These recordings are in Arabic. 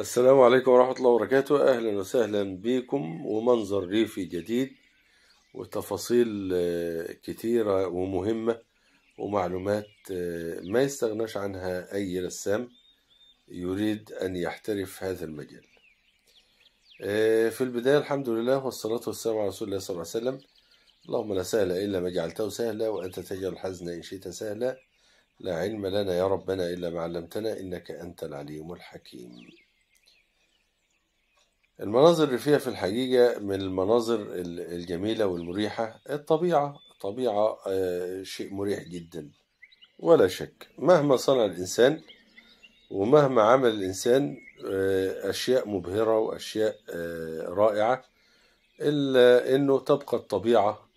السلام عليكم ورحمة الله وبركاته أهلا وسهلا بكم ومنظر ريفي جديد وتفاصيل آه، كتيرة ومهمة ومعلومات آه، ما يستغناش عنها أي رسام يريد أن يحترف هذا المجال آه، في البداية الحمد لله والصلاة والسلام على رسول الله صلى الله عليه وسلم اللهم لا سهل إلا ما جعلته سهلا وأنت تجعل الحزن إن شئت سهلا لا علم لنا يا ربنا إلا ما علمتنا إنك أنت العليم الحكيم المناظر الريفية في الحقيقة من المناظر الجميلة والمريحة الطبيعة الطبيعة آه، شيء مريح جدا ولا شك مهما صنع الإنسان ومهما عمل الإنسان آه، أشياء مبهرة وأشياء آه، رائعة إلا أنه تبقى الطبيعة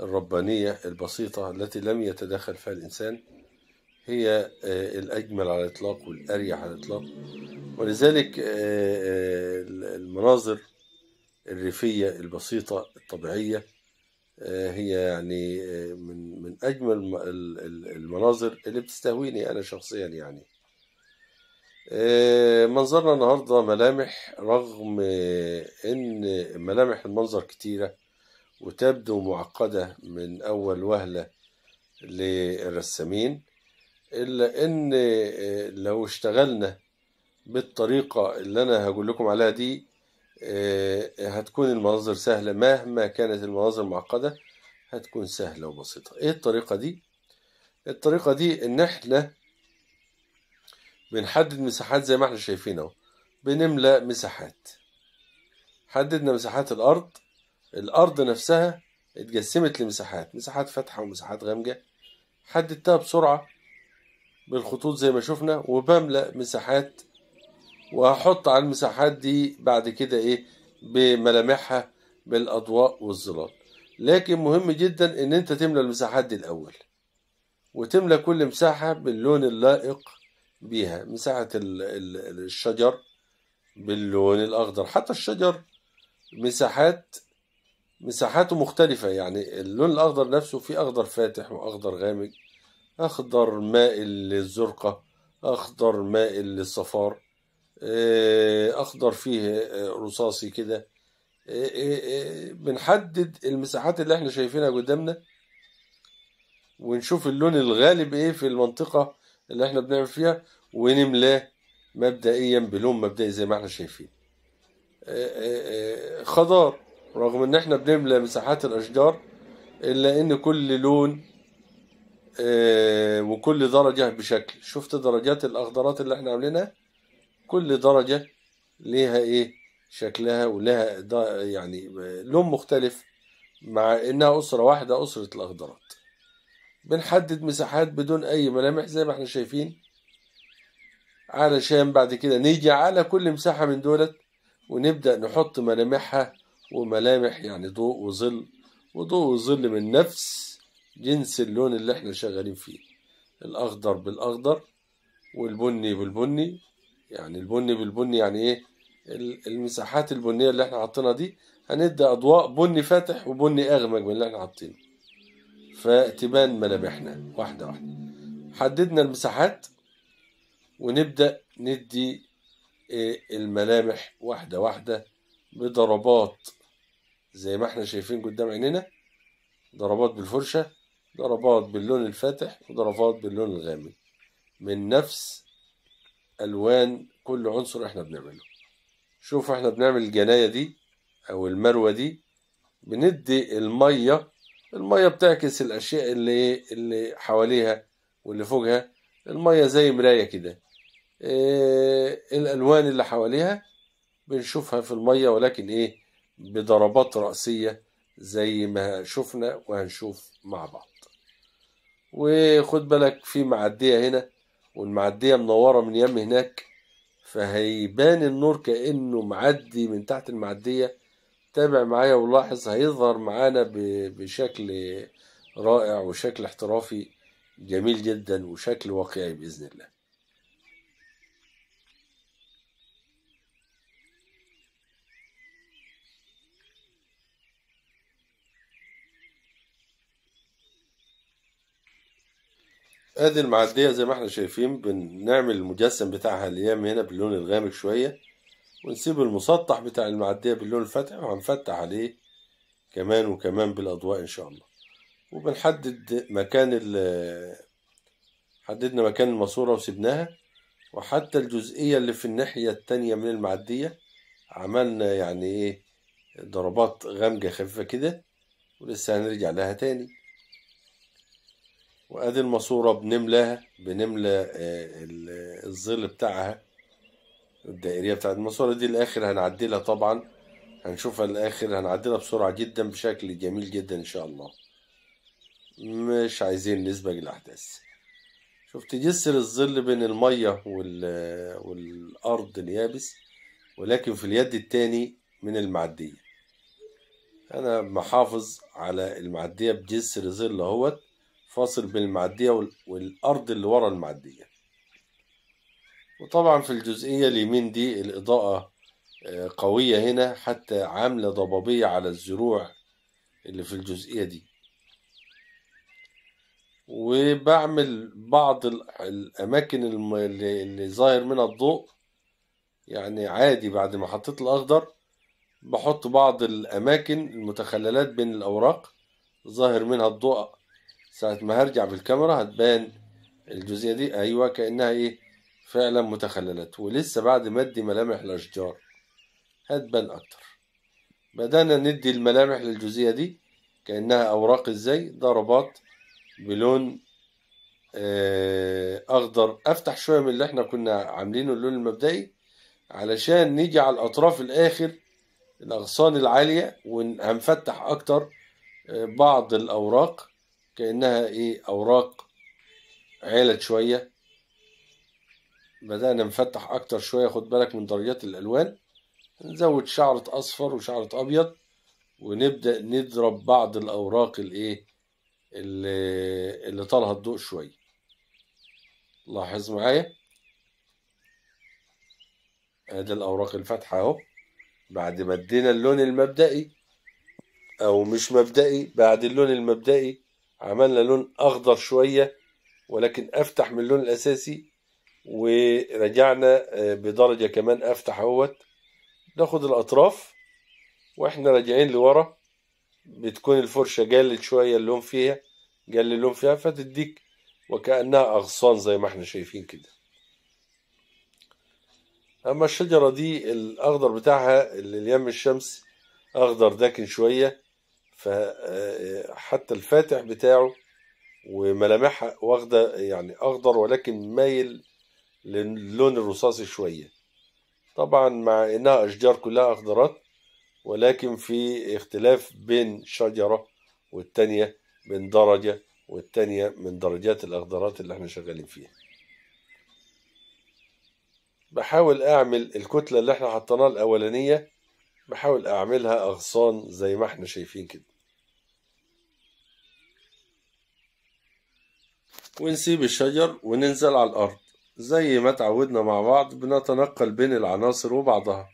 الربانية البسيطة التي لم يتدخل فيها الإنسان هي الأجمل على الإطلاق والأريح على الإطلاق ولذلك آه، آه، المناظر الريفية البسيطة الطبيعية آه، هي يعني من من أجمل المناظر اللي بتستهويني أنا شخصيا يعني منظرنا النهاردة ملامح رغم إن ملامح المنظر كتيرة وتبدو معقدة من أول وهلة للرسامين إلا إن لو اشتغلنا بالطريقة اللي أنا هقول لكم عليها دي آه، هتكون المناظر سهلة مهما كانت المناظر معقدة هتكون سهلة وبسيطة إيه الطريقة دي؟ الطريقة دي إن إحنا بنحدد مساحات زي ما إحنا شايفين أهو بنملى مساحات حددنا مساحات الأرض الأرض نفسها اتجسمت لمساحات مساحات فاتحة ومساحات غامجة حددتها بسرعة بالخطوط زي ما شفنا وبملأ مساحات وهحط على المساحات دي بعد كده ايه بملامحها بالاضواء والظلال لكن مهم جدا ان انت تملى المساحات دي الاول وتملى كل مساحة باللون اللائق بيها مساحة الشجر باللون الأخضر حتى الشجر مساحات مساحاته مختلفة يعني اللون الأخضر نفسه فيه أخضر فاتح وأخضر غامق أخضر مائل للزرقة أخضر مائل للصفار آه، اخضر فيه آه، رصاصي كده آه، بنحدد المساحات اللي احنا شايفينها قدامنا ونشوف اللون الغالب ايه في المنطقة اللي احنا بنعمل فيها ونملاه مبدئيا بلون مبدئي زي ما احنا شايفين خضار رغم ان احنا بنملى مساحات الاشجار الا ان كل لون وكل درجة بشكل شفت درجات الاخضرات اللي احنا عاملينها كل درجة ليها ايه شكلها ولها يعني لون مختلف مع انها اسرة واحدة اسرة الاخضرات بنحدد مساحات بدون اي ملامح زي ما احنا شايفين علشان بعد كده نيجي على كل مساحة من دولت ونبدأ نحط ملامحها وملامح يعني ضوء وظل وضوء وظل من نفس جنس اللون اللي احنا شغالين فيه الأخضر بالأخضر والبني بالبني يعني البني بالبني يعني ايه المساحات البنيه اللي احنا حاطينها دي هندي اضواء بني فاتح وبني اغمق من اللي احنا حاطينه فتبان ملامحنا واحده واحده حددنا المساحات ونبدا ندي إيه؟ الملامح واحده واحده بضربات زي ما احنا شايفين قدام عينينا ضربات بالفرشه ضربات باللون الفاتح وضربات باللون الغامق من نفس الوان كل عنصر احنا بنعمله شوف احنا بنعمل الجنايه دي او المروه دي بندي الميه الميه بتعكس الاشياء اللي اللي حواليها واللي فوقها الميه زي مرايه كده ايه الالوان اللي حواليها بنشوفها في الميه ولكن ايه بضربات راسيه زي ما شفنا وهنشوف مع بعض وخد بالك في معديه هنا والمعدية منورة من يم هناك فهيبان النور كأنه معدي من تحت المعدية تابع معايا ولاحظ هيظهر معانا بشكل رائع وشكل احترافي جميل جدا وشكل واقعي بإذن الله ادي المعدية زي ما احنا شايفين بنعمل المجسم بتاعها الايام هنا باللون الغامق شوية ونسيب المسطح بتاع المعدية باللون الفاتح وهنفتح عليه كمان وكمان بالاضواء ان شاء الله وبنحدد مكان ال حددنا مكان الماسورة وسبناها وحتى الجزئية اللي في الناحية التانية من المعدية عملنا يعني ايه ضربات غامجة خفيفة كده ولسه هنرجع لها تاني وادي الماسوره بنملاها بنملى آه، الظل بتاعها الدائريه بتاعت الماسوره دي الاخر هنعدلها طبعا هنشوفها الاخر هنعدلها بسرعه جدا بشكل جميل جدا ان شاء الله مش عايزين نسبق الاحداث شفت جسر الظل بين الميه والارض اليابس ولكن في اليد التاني من المعديه انا محافظ على المعديه بجسر ظل اهوت فاصل بين المعدية والأرض اللي ورا المعدية وطبعا في الجزئية اليمين دي الإضاءة آه، قوية هنا حتى عاملة ضبابية على الزروع اللي في الجزئية دي وبعمل بعض الأماكن اللي ظاهر منها الضوء يعني عادي بعد ما حطيت الأخضر بحط بعض الأماكن المتخللات بين الأوراق ظاهر منها الضوء ساعة ما هرجع بالكاميرا هتبان الجزئية دي أيوة كأنها إيه فعلا متخللات ولسه بعد ما ادي ملامح الأشجار هتبان أكتر بدأنا ندي الملامح للجزئية دي كأنها أوراق إزاي ضربات بلون آه، أخضر أفتح شوية من اللي احنا كنا عاملينه اللون المبدئي علشان نيجي على الأطراف الآخر الأغصان العالية وهنفتح أكتر آه، بعض الأوراق كأنها إيه أوراق عالت شوية بدأنا نفتح أكتر شوية خد بالك من درجات الألوان نزود شعرة أصفر وشعرة أبيض ونبدأ نضرب بعض الأوراق الإيه اللي, اللي طالها الضوء شوية لاحظ معايا ادي الأوراق الفاتحة أهو بعد ما ادينا اللون المبدئي أو مش مبدئي بعد اللون المبدئي عملنا لون اخضر شويه ولكن افتح من اللون الاساسي ورجعنا آه، بدرجه كمان افتح اهوت ناخد الاطراف واحنا راجعين لورا بتكون الفرشه جلت شويه اللون فيها جل اللون فيها فتديك وكانها اغصان زي ما احنا شايفين كده اما الشجره دي الاخضر بتاعها اللي اليم الشمس اخضر داكن شويه فحتى آه، آه، الفاتح بتاعه وملامحها واخده يعني اخضر ولكن مايل للون الرصاصي شويه طبعا مع انها اشجار كلها اخضرات ولكن في اختلاف بين شجره والتانيه من درجه والتانيه من درجات الاخضرات اللي احنا شغالين فيها بحاول اعمل الكتله اللي احنا حطيناها الاولانيه بحاول اعملها اغصان زي ما احنا شايفين كده ونسيب الشجر وننزل على الأرض زي ما اتعودنا مع بعض بنتنقل بين العناصر وبعضها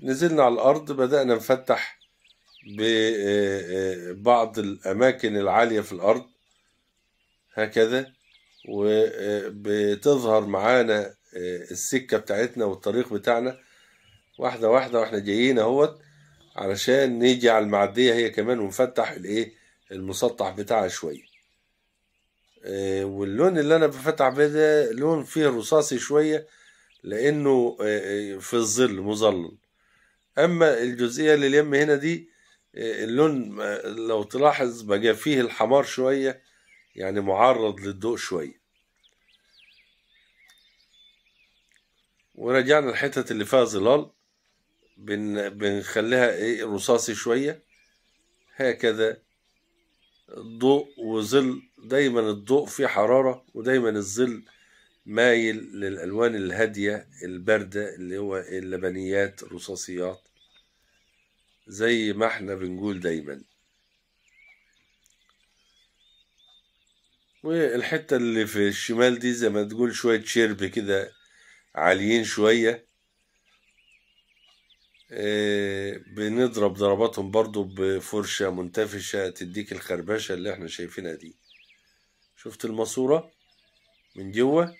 نزلنا على الأرض بدأنا نفتح ببعض آه، آه، الأماكن العالية في الأرض هكذا وبتظهر معانا آه، السكة بتاعتنا والطريق بتاعنا واحدة واحدة واحنا جايين اهوت علشان نيجي على المعدية هي كمان ونفتح الايه المسطح بتاعها شوية آه، واللون اللي انا بفتح بيه ده لون فيه رصاصي شويه لانه آه، آه، في الظل مظلل اما الجزئيه اللي اليم هنا دي اللون لو تلاحظ بقى فيه الحمار شويه يعني معرض للضوء شويه ورجعنا الحتت اللي فيها ظلال بن بنخليها ايه رصاصي شويه هكذا ضوء وظل دايما الضوء فيه حرارة ودايما الظل مايل للألوان الهادية الباردة اللي هو اللبنيات الرصاصيات زي ما احنا بنقول دايما والحتة اللي في الشمال دي زي ما تقول شوية شرب كده عاليين شوية آه، بنضرب ضرباتهم برضو بفرشة منتفشة تديك الخربشة اللي احنا شايفينها دي شفت الماسوره من جوه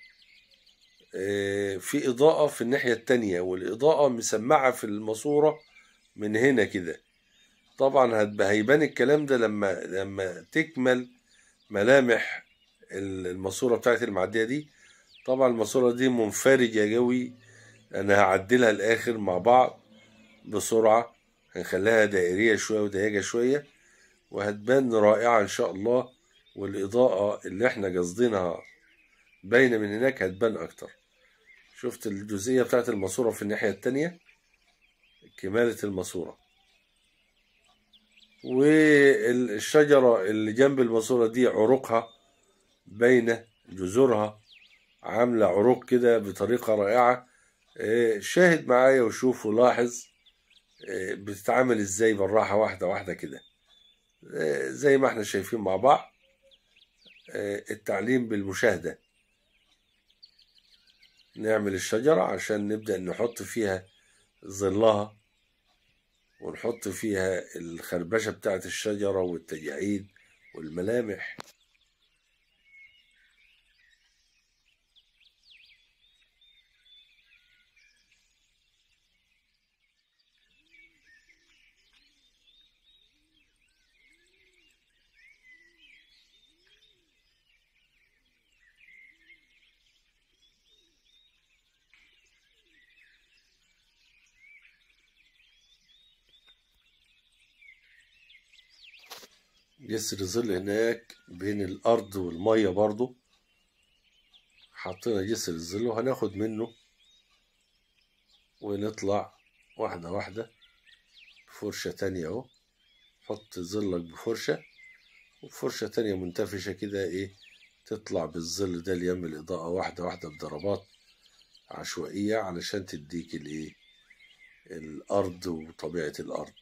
آه، في إضاءة في الناحية التانية والإضاءة مسمعة في الماسورة من هنا كده طبعا هيبان الكلام ده لما لما تكمل ملامح الماسورة بتاعت المعدية دي طبعا الماسورة دي منفرجة قوي أنا هعدلها الآخر مع بعض بسرعة هنخليها دائرية شوية ودهيجه شوية وهتبان رائعة إن شاء الله والاضاءه اللي احنا قاصدينها باينه من هناك هتبان اكتر شفت الجزئيه بتاعت الماسوره في الناحيه التانية كماله الماسوره والشجره اللي جنب الماسوره دي عروقها باينه جذورها عامله عروق كده بطريقه رائعه إيه، شاهد معايا وشوف ولاحظ إيه، بتتعامل ازاي بالراحه واحده واحده كده إيه، زي ما احنا شايفين مع بعض آه، التعليم بالمشاهدة نعمل الشجرة عشان نبدأ نحط فيها ظلها ونحط فيها الخربشة بتاعة الشجرة والتجاعيد والملامح جسر ظل هناك بين الأرض والمية برضو حطينا جسر الظل وهناخد منه ونطلع واحدة واحدة بفرشة تانية اهو حط ظلك بفرشة وفرشة تانية منتفشة كده ايه تطلع بالظل ده ليم الإضاءة واحدة واحدة بضربات عشوائية علشان تديك الايه الأرض وطبيعة الأرض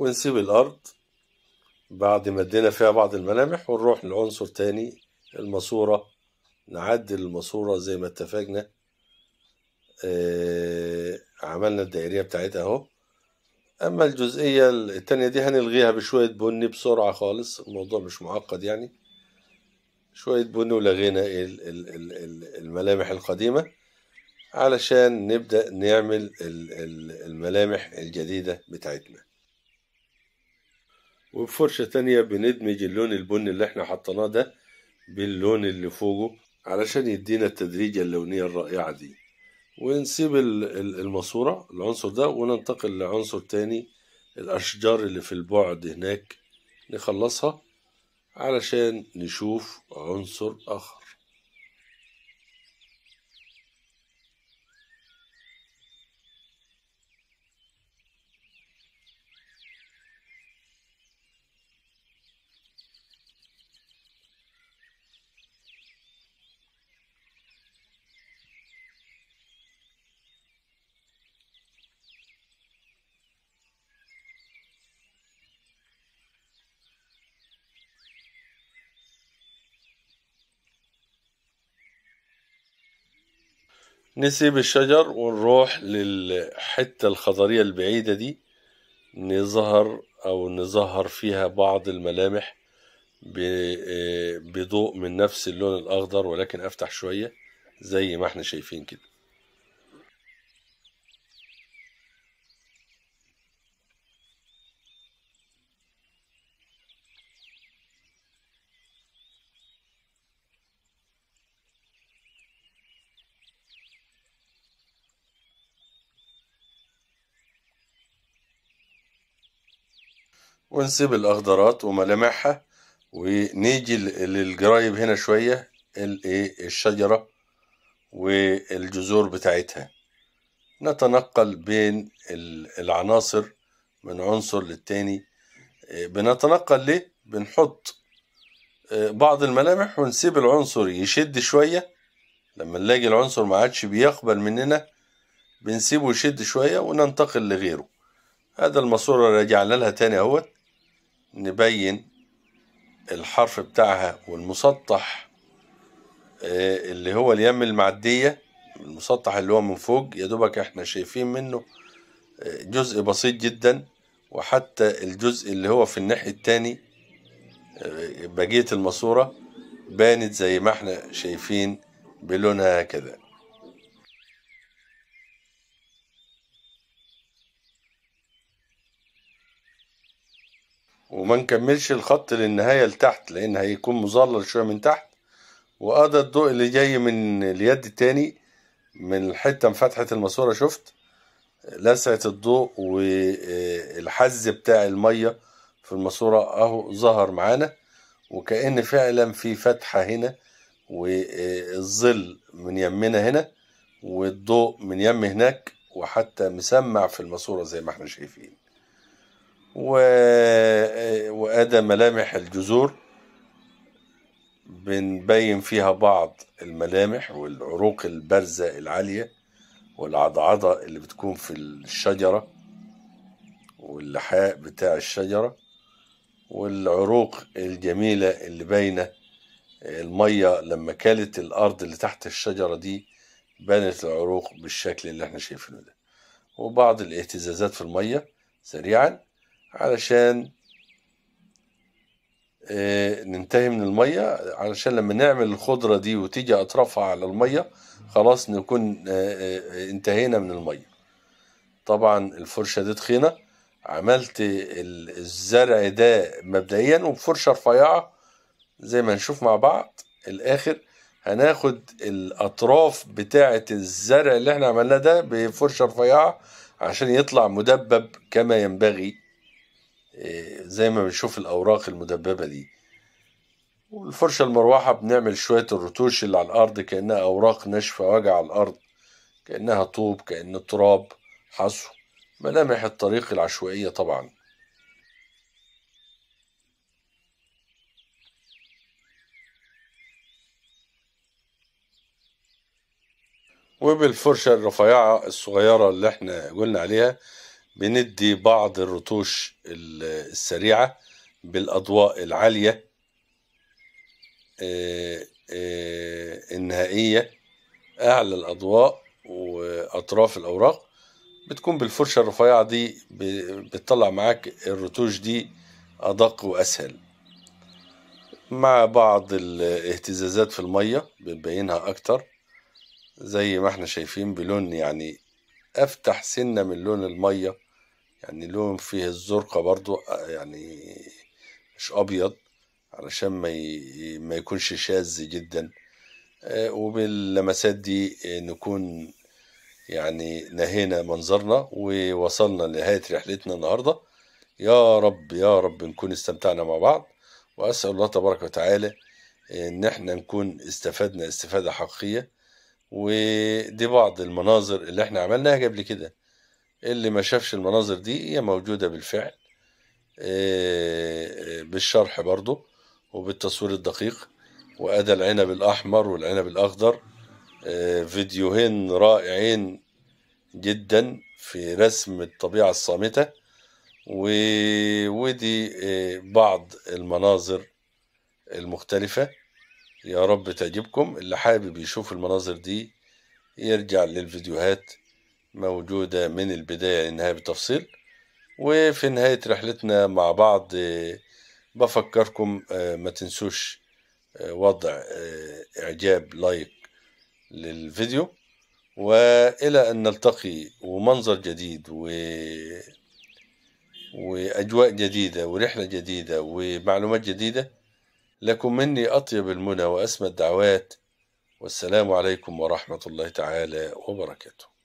ونسيب الأرض بعد ما ادينا فيها بعض الملامح ونروح لعنصر تاني الماسورة نعدل الماسورة زي ما اتفقنا آه عملنا الدائرية بتاعتها اهو أما الجزئية التانية دي هنلغيها بشوية بني بسرعة خالص الموضوع مش معقد يعني شوية بني ولغينا الملامح القديمة علشان نبدأ نعمل الملامح الجديدة بتاعتنا وبفرشة تانية بندمج اللون البني اللي احنا حطيناه ده باللون اللي فوقه علشان يدينا التدريجة اللونية الرائعة دي ونسيب الماسورة العنصر ده وننتقل لعنصر تاني الأشجار اللي في البعد هناك نخلصها علشان نشوف عنصر آخر نسيب الشجر ونروح للحتة الخضرية البعيدة دي نظهر أو نظهر فيها بعض الملامح آه، بضوء من نفس اللون الأخضر ولكن أفتح شوية زي ما احنا شايفين كده ونسيب الاخضرات وملامحها ونيجي للجرايب هنا شوية إيه، الشجرة والجذور بتاعتها نتنقل بين العناصر من عنصر للتاني إيه، بنتنقل ليه بنحط إيه، بعض الملامح ونسيب العنصر يشد شوية لما نلاقي العنصر ما عادش بيقبل مننا بنسيبه يشد شوية وننتقل لغيره هذا الماسورة راجعنا لها تاني اهوت نبين الحرف بتاعها والمسطح آه، اللي هو اليم المعدية المسطح اللي هو من فوق يا دوبك احنا شايفين منه آه، جزء بسيط جدا وحتى الجزء اللي هو في الناحية التاني آه، بقية الماسورة بانت زي ما احنا شايفين بلونها هكذا وما نكملش الخط للنهاية لتحت لأن هيكون مظلل شوية من تحت وقضى الضوء اللي جاي من اليد التاني من الحتة مفتحة الماسورة شفت لسعة الضوء والحز بتاع المية في الماسورة أهو ظهر معانا وكأن فعلا في فتحة هنا والظل من يمنا هنا والضوء من يم هناك وحتى مسمع في الماسورة زي ما احنا شايفين آه، وأدى ملامح الجذور بنبين فيها بعض الملامح والعروق البارزة العالية والعضعضة اللي بتكون في الشجرة واللحاء بتاع الشجرة والعروق الجميلة اللي باينة المية لما كالت الأرض اللي تحت الشجرة دي بنت العروق بالشكل اللي احنا شايفينه ده وبعض الاهتزازات في المية سريعا علشان آه، ننتهي من المية علشان لما نعمل الخضرة دي وتيجي أطرافها على المية خلاص نكون آه، آه، انتهينا من المية طبعا الفرشة دي تخينة عملت الزرع ده مبدئيا وبفرشة رفيعة زي ما هنشوف مع بعض الآخر هناخد الأطراف بتاعة الزرع اللي احنا عملناه ده بفرشة رفيعة عشان يطلع مدبب كما ينبغي زي ما بنشوف الأوراق المدببة دي والفرشة المروحة بنعمل شوية الرتوش اللي على الأرض كأنها أوراق ناشفة واجعة على الأرض كأنها طوب كأن تراب حصو ملامح الطريق العشوائية طبعا وبالفرشة الرفيعة الصغيرة اللي احنا قلنا عليها بندي بعض الرتوش السريعة بالأضواء العالية آه، آه، النهائية أعلى الأضواء وأطراف الأوراق بتكون بالفرشة الرفيعة دي بتطلع معاك الرتوش دي أدق وأسهل مع بعض الاهتزازات في المية بنبينها أكتر زي ما احنا شايفين بلون يعني افتح سنة من لون المية يعني لون فيه الزرقة برضو آه، يعني مش ابيض علشان ما, ي... ما يكونش شاذ جدا آه، وباللمسات دي آه، نكون يعني نهينا منظرنا ووصلنا لنهاية رحلتنا النهاردة يا رب يا رب نكون استمتعنا مع بعض وأسأل الله تبارك وتعالى إن احنا نكون استفدنا استفادة حقيقية ودي بعض المناظر اللي احنا عملناها قبل كده اللي ما شافش المناظر دي هي موجودة بالفعل آه، آه، بالشرح برضو وبالتصوير الدقيق وأدى العنب الأحمر والعنب الأخضر آه، فيديوهين رائعين جدا في رسم الطبيعة الصامتة ودي بعض المناظر المختلفة يا رب تعجبكم اللي حابب يشوف المناظر دي يرجع للفيديوهات موجودة من البداية للنهاية بالتفصيل وفي نهاية رحلتنا مع بعض آه، بفكركم آه، ما تنسوش آه، وضع إعجاب لايك للفيديو وإلى أن نلتقي ومنظر جديد و... وأجواء جديدة ورحلة جديدة ومعلومات جديدة لكم مني أطيب المنى وأسمى الدعوات والسلام عليكم ورحمة الله تعالى وبركاته